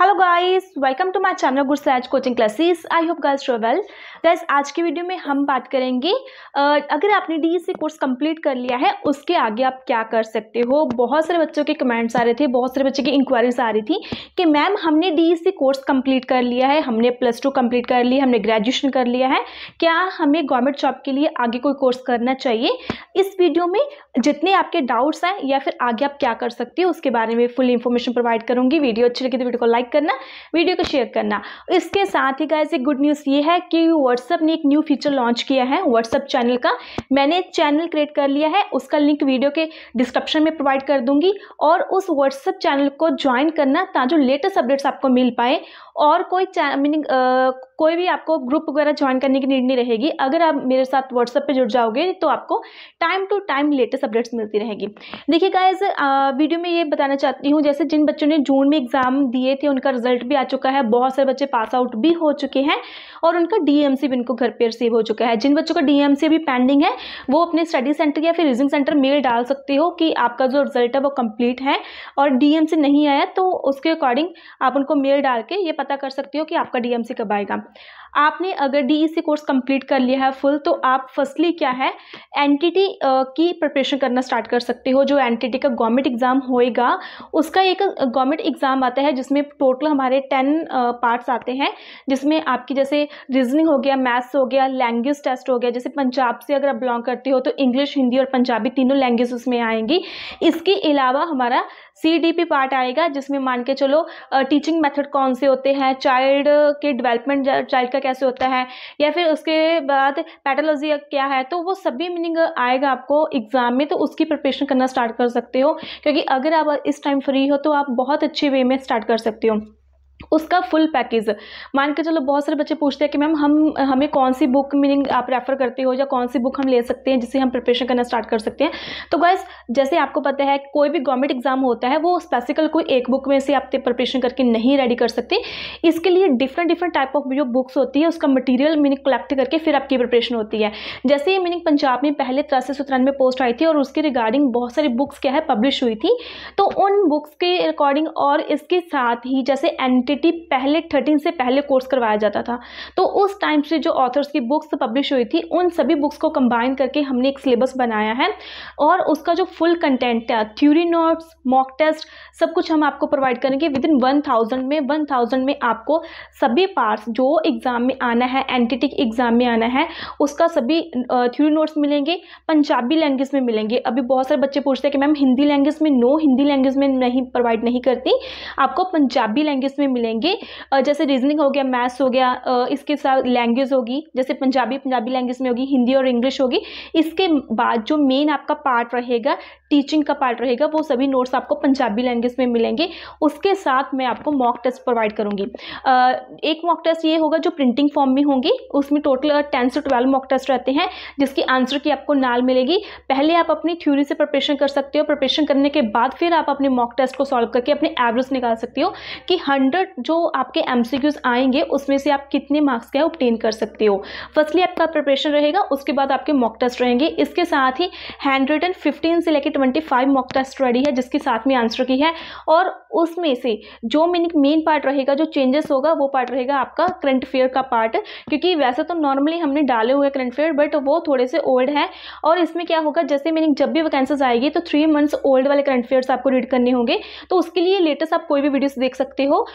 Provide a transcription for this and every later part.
Hello guys welcome to my channel Gursaraj coaching classes I hope girls well guys आज की video में हम बात करेंगे अगर आपने डी कोर्स कंप्लीट कर लिया है उसके आगे आप क्या कर सकते हो बहुत सारे बच्चों के कमेंट्स आ रहे थे बहुत सारे बच्चों की इंक्वायरीज आ रही थी कि मैम हमने डी कोर्स कम्प्लीट कर लिया है हमने प्लस टू कम्प्लीट कर लिया हमने ग्रेजुएशन कर लिया है क्या हमें गवर्नमेंट जॉब के लिए आगे कोई कोर्स करना चाहिए इस वीडियो में जितने आपके डाउट्स हैं या फिर आगे आप क्या कर सकते हो उसके बारे में फुल इन्फॉर्मेशन प्रोवाइड करूँगी वीडियो अच्छी लगी तो वीडियो को लाइक लाइक करना वीडियो को शेयर करना इसके साथ ही गाइज एक गुड न्यूज़ ये है कि व्हाट्सअप ने एक न्यू फीचर लॉन्च किया है व्हाट्सअप चैनल का मैंने चैनल क्रिएट कर लिया है उसका लिंक वीडियो के डिस्क्रिप्शन में प्रोवाइड कर दूंगी और उस व्हाट्सअप चैनल को ज्वाइन करना ताकि लेटेस्ट अपडेट्स आपको मिल पाए और कोई मीनिंग कोई भी आपको ग्रुप वगैरह ज्वाइन करने की नीड नहीं रहेगी अगर आप मेरे साथ व्हाट्सअप पे जुड़ जाओगे तो आपको time to time latest updates मिलती रहेगी देखिए गाइज वीडियो में ये बताना चाहती हूँ जैसे जिन बच्चों ने जून में एग्ज़ाम दिए थे उनका रिजल्ट भी आ चुका है बहुत सारे बच्चे पास आउट भी हो चुके हैं और उनका डीएमसी भी इनको घर पर रिसीव हो चुका है जिन बच्चों का डीएमसी अभी पेंडिंग है वो अपने स्टडी सेंटर या फिर रीजिंग सेंटर मेल डाल सकते हो कि आपका जो रिजल्ट है वो कंप्लीट है और डीएमसी नहीं आया तो उसके अकॉर्डिंग आप उनको मेल डाल के ये पता कर सकते हो कि आपका डीएमसी कब आएगा आपने अगर डीईसी कोर्स कंप्लीट कर लिया है फुल तो आप फर्स्टली क्या है एनटीटी की प्रिपरेशन करना स्टार्ट कर सकते हो जो एनटीटी का गवर्नमेंट एग्ज़ाम होएगा उसका एक गवर्नमेंट एग्ज़ाम आता है जिसमें टोटल हमारे टेन पार्ट्स आते हैं जिसमें आपकी जैसे रीजनिंग हो गया मैथ्स हो गया लैंग्वेज टेस्ट हो गया जैसे पंजाब से अगर आप बिलोंग करते हो तो इंग्लिश हिंदी और पंजाबी तीनों लैंग्वेज उसमें आएंगी इसके अलावा हमारा सी पार्ट आएगा जिसमें मान के चलो टीचिंग मेथड कौन से होते हैं चाइल्ड के डेवलपमेंट चाइल्ड का कैसे होता है या फिर उसके बाद पैटोलॉजी क्या है तो वो सभी मीनिंग आएगा आपको एग्ज़ाम में तो उसकी प्रिपरेशन करना स्टार्ट कर सकते हो क्योंकि अगर आप इस टाइम फ्री हो तो आप बहुत अच्छे वे में स्टार्ट कर सकते हो filme उसका फुल पैकेज मान के चलो बहुत सारे बच्चे पूछते हैं कि मैम हम हमें कौन सी बुक मीनिंग आप रेफ़र करते हो या कौन सी बुक हम ले सकते हैं जिससे हम प्रिपरेशन करना स्टार्ट कर सकते हैं तो गैस जैसे आपको पता है कोई भी गवर्नमेंट एग्जाम होता है वो स्पेसिकल कोई एक बुक में से आप प्रिपरेशन करके नहीं रेडी कर सकते इसके लिए डिफरेंट डिफरेंट टाइप ऑफ जो बुक्स होती है उसका मटीरियल मीनिंग कलेक्ट करके फिर आपकी प्रिपरेशन होती है जैसे ये मीनिंग पंजाब में पहले तिरासी सौ तिरानवे पोस्ट आई थी और उसके रिगार्डिंग बहुत सारी बुक्स क्या है पब्लिश हुई थी तो उन बुक्स के अकॉर्डिंग और इसके साथ ही जैसे एन टी पहले थर्टीन से पहले कोर्स करवाया जाता था तो उस टाइम से जो ऑथर्स की बुक्स पब्लिश हुई थी उन सभी बुक्स को कंबाइन करके हमने एक सिलेबस बनाया है और उसका जो फुल कंटेंट था थ्यूरी नोट्स मॉक टेस्ट सब कुछ हम आपको प्रोवाइड करेंगे विद इन वन थाउजेंड में वन थाउजेंड में आपको सभी पार्ट्स जो एग्ज़ाम में आना है एनटीटी एग्ज़ाम में आना है उसका सभी थ्यूरी नोट्स मिलेंगे पंजाबी लैंग्वेज में मिलेंगे अभी बहुत सारे बच्चे पूछते हैं कि मैम हिंदी लैंग्वेज में नो हिंदी लैंग्वेज में नहीं प्रोवाइड नहीं करती आपको पंजाबी लैंग्वेज में मिलेंगे मिलेंगे जैसे रीजनिंग हो गया मैथ्स हो गया इसके साथ लैंग्वेज होगी जैसे पंजाबी पंजाबी लैंग्वेज में होगी हिंदी और इंग्लिश होगी इसके बाद जो मेन आपका पार्ट रहेगा टीचिंग का पार्ट रहेगा वो सभी नोट्स आपको पंजाबी लैंग्वेज में मिलेंगे उसके साथ मैं आपको मॉक टेस्ट प्रोवाइड करूँगी एक मॉक टेस्ट ये होगा जो प्रिंटिंग फॉर्म में होंगे उसमें टोटल टेन से ट्वेल्व मॉक टेस्ट रहते हैं जिसकी आंसर की आपको नाल मिलेगी पहले आप अपनी थ्योरी से प्रिपरेशन कर सकते हो प्रिपरेशन करने के बाद फिर आप अपने मॉक टेस्ट को सॉल्व करके अपने एवरेज निकाल सकते हो कि हंड्रेड जो आपके एम आएंगे उसमें से आप कितने मार्क्स का ऑप्टेन कर सकते हो फर्स्टली आपका प्रिपरेशन रहेगा उसके बाद आपके मॉक टेस्ट रहेंगे इसके साथ ही हैंड रिटन फिफ्टीन से लेकर twenty five mock test ready है जिसके साथ में आंसर की है और उसमें से जो मेन मेन पार्ट रहेगा जो चेंजेस होगा वो पार्ट रहेगा आपका करंट अफेयर का पार्ट क्योंकि वैसे तो नॉर्मली हमने डाले हुए करंट अफेयर बट वो थोड़े से ओल्ड है और इसमें क्या होगा जैसे मीनिंग जब भी वैकेंसीज आएगी तो थ्री मंथ्स ओल्ड वाले करंट अफेयर्स आपको रीड करने होंगे तो उसके लिए लेटेस्ट आप कोई भी वीडियोस देख सकते हो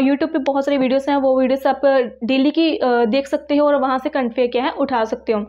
यूट्यूब पे बहुत सारी वीडियोस हैं वो वीडियोस आप डेली की देख सकते हो और वहाँ से कन्फे क्या है उठा सकते हो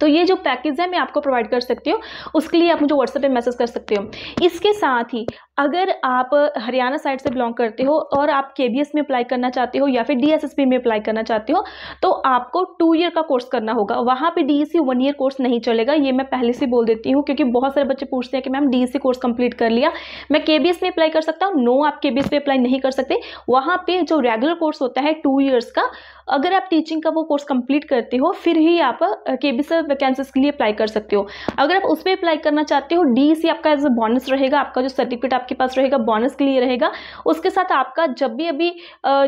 तो ये जो पैकेज है मैं आपको प्रोवाइड कर सकती हूँ उसके लिए आप मुझे व्हाट्सएप पे मैसेज कर सकते हो इसके साथ ही अगर आप हरियाणा साइड से बिलोंग करते हो और आप के में अप्लाई करना चाहते हो या फिर डी में अप्लाई करना चाहते हो तो आपको टू ईयर का कोर्स करना होगा वहाँ पर डी वन ईयर कोर्स नहीं चलेगा ये मैं पहले से बोल देती हूँ क्योंकि बहुत सारे बच्चे पूछते हैं कि मैम डी कोर्स कंप्लीट कर लिया मैं के में अप्लाई कर सकता हूँ नो आप के बी अप्लाई नहीं कर सकते वहाँ पर जो रेगुलर कोर्स होता है टू ईयर्स का अगर आप टीचिंग का वो कोर्स कंप्लीट करते हो फिर ही आप के वैकेंसीज के लिए अप्लाई कर सकते हो अगर आप उस पर अप्लाई करना चाहते हो डी सी आपका एज अ बोनस रहेगा आपका जो सर्टिफिकेट आपके पास रहेगा बोनस के लिए रहेगा उसके साथ आपका जब भी अभी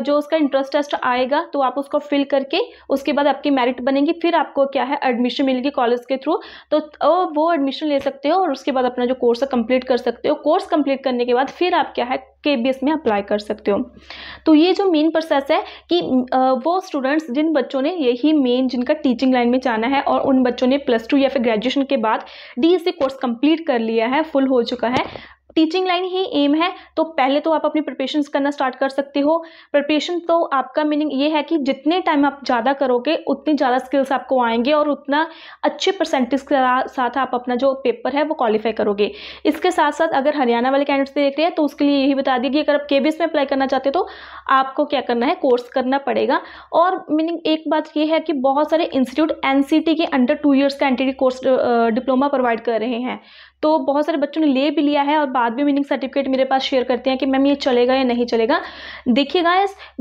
जो उसका इंटरेस्ट टेस्ट आएगा तो आप उसको फिल करके उसके बाद आपकी मेरिट बनेगी फिर आपको क्या है एडमिशन मिलेगी कॉलेज के थ्रू तो वो एडमिशन ले सकते हो और उसके बाद अपना जो कोर्स है कंप्लीट कर सकते हो कोर्स कंप्लीट करने के बाद फिर आप क्या है के बेस में अप्लाई कर सकते हो तो ये जो मेन प्रोसेस है कि वो स्टूडेंट्स जिन बच्चों ने यही मेन जिनका टीचिंग लाइन में जाना है और उन बच्चों ने प्लस टू या फिर ग्रेजुएशन के बाद डी कोर्स कंप्लीट कर लिया है फुल हो चुका है टीचिंग लाइन ही एम है तो पहले तो आप अपनी प्रिपरेशन करना स्टार्ट कर सकते हो प्रिपरेशन तो आपका मीनिंग ये है कि जितने टाइम आप ज़्यादा करोगे उतनी ज़्यादा स्किल्स आपको आएंगे और उतना अच्छे परसेंटेज के साथ आप अपना जो पेपर है वो क्वालिफाई करोगे इसके साथ साथ अगर हरियाणा वाले कैंडिडेट्स देख रहे हैं तो उसके लिए यही बता दिए कि अगर आप के में अप्लाई करना चाहते हो तो आपको क्या करना है कोर्स करना पड़ेगा और मीनिंग एक बात ये है कि बहुत सारे इंस्टीट्यूट एन के अंडर टू ईयर्स का एन कोर्स डिप्लोमा प्रोवाइड कर रहे हैं तो बहुत सारे बच्चों ने ले भी लिया है और बाद में मीनिंग सर्टिफिकेट मेरे पास शेयर करते हैं कि मैम ये चलेगा या नहीं चलेगा देखिएगा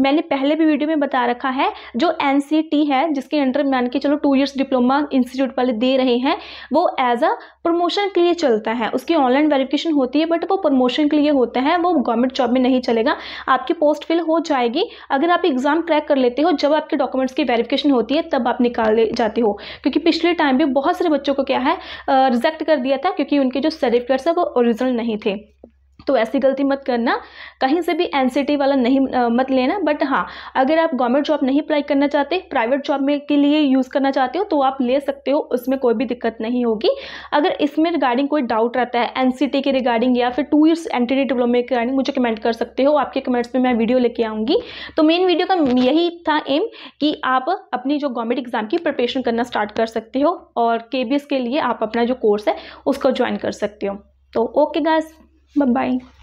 मैंने पहले भी वीडियो में बता रखा है जो एन है जिसके अंडर मान के चलो टू ईयर्स डिप्लोमा इंस्टीट्यूट वाले दे रहे हैं वो एज अ प्रमोशन के लिए चलता है उसकी ऑनलाइन वेरिफिकेशन होती है बट वो प्रमोशन के लिए होता है वो गवर्नमेंट जॉब में नहीं चलेगा आपकी पोस्ट फिल हो जाएगी अगर आप एग्ज़ाम क्रैक कर लेते हो जब आपके डॉक्यूमेंट्स की वेरिफिकेशन होती है तब आप निकाल जाते हो क्योंकि पिछले टाइम भी बहुत सारे बच्चों को क्या है रिजेक्ट कर दिया था क्योंकि उनके जो सर्टिफिकेट्स हैं वो ओरिजिनल नहीं थे तो ऐसी गलती मत करना कहीं से भी एन वाला नहीं आ, मत लेना बट हाँ अगर आप गवर्नमेंट जॉब नहीं अप्लाई करना चाहते प्राइवेट जॉब में के लिए यूज़ करना चाहते हो तो आप ले सकते हो उसमें कोई भी दिक्कत नहीं होगी अगर इसमें रिगार्डिंग कोई डाउट रहता है एन के रिगार्डिंग या फिर टू ईयर्स एंटिटी डिप्लोमे के रिगार्डिंग मुझे कमेंट कर सकते हो आपके कमेंट्स में मैं वीडियो लेके आऊँगी तो मेन वीडियो का यही था एम कि आप अपनी जो गवर्नमेंट एग्ज़ाम की प्रिपरेशन करना स्टार्ट कर सकते हो और के के लिए आप अपना जो कोर्स है उसको ज्वाइन कर सकते हो तो ओके गाइस Bye-bye.